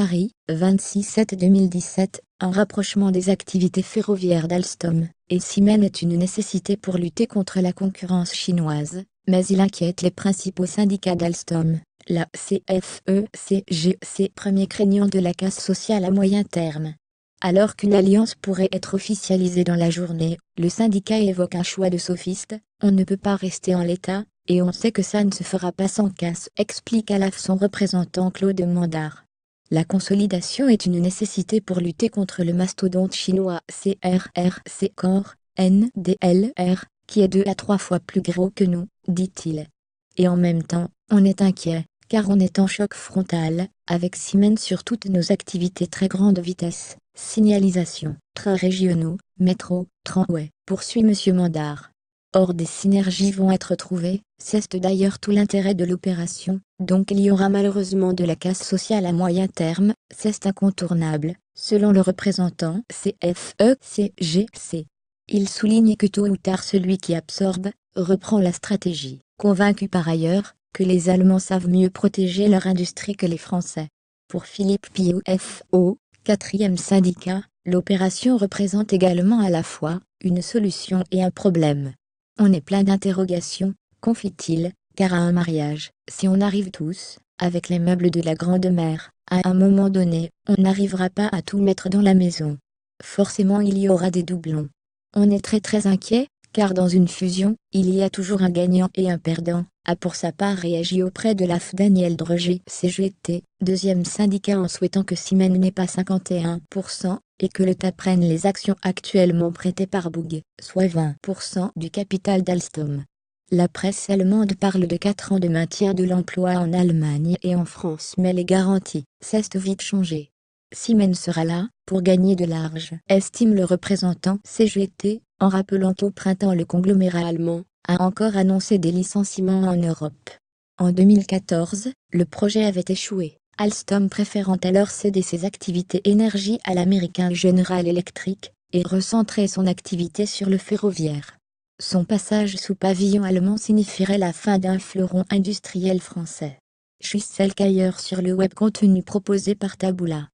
Paris, 26 7 2017, un rapprochement des activités ferroviaires d'Alstom et Siemens est une nécessité pour lutter contre la concurrence chinoise, mais il inquiète les principaux syndicats d'Alstom, la CFE-CGC e premier craignant de la casse sociale à moyen terme. Alors qu'une alliance pourrait être officialisée dans la journée, le syndicat évoque un choix de sophiste, on ne peut pas rester en l'état, et on sait que ça ne se fera pas sans casse, explique à son représentant Claude Mandard. La consolidation est une nécessité pour lutter contre le mastodonte chinois CRRC Corps NDLR, qui est deux à trois fois plus gros que nous, dit-il. Et en même temps, on est inquiet, car on est en choc frontal, avec Siemens sur toutes nos activités très grande vitesse, signalisation, trains régionaux, métro, tramway, poursuit M. Mandar. Or des synergies vont être trouvées, c'est d'ailleurs tout l'intérêt de l'opération, donc il y aura malheureusement de la casse sociale à moyen terme, c'est incontournable, selon le représentant C.F.E.C.G.C. E il souligne que tôt ou tard celui qui absorbe, reprend la stratégie, convaincu par ailleurs, que les Allemands savent mieux protéger leur industrie que les Français. Pour Philippe FO, quatrième syndicat, l'opération représente également à la fois une solution et un problème. On est plein d'interrogations, confie-t-il, car à un mariage, si on arrive tous, avec les meubles de la grande-mère, à un moment donné, on n'arrivera pas à tout mettre dans la maison. Forcément il y aura des doublons. On est très très inquiet, car dans une fusion, il y a toujours un gagnant et un perdant, a pour sa part réagi auprès de l'AF Daniel Dreger CGT, deuxième syndicat en souhaitant que Siemens n'ait pas 51% et que l'État prenne les actions actuellement prêtées par Bouygues, soit 20% du capital d'Alstom. La presse allemande parle de 4 ans de maintien de l'emploi en Allemagne et en France mais les garanties cessent vite changer. Siemens sera là, pour gagner de large, estime le représentant CGT, en rappelant qu'au printemps le conglomérat allemand a encore annoncé des licenciements en Europe. En 2014, le projet avait échoué, Alstom préférant alors céder ses activités énergie à l'américain General Electric, et recentrer son activité sur le ferroviaire. Son passage sous pavillon allemand signifierait la fin d'un fleuron industriel français. celle qu'ailleurs sur le web contenu proposé par Taboula.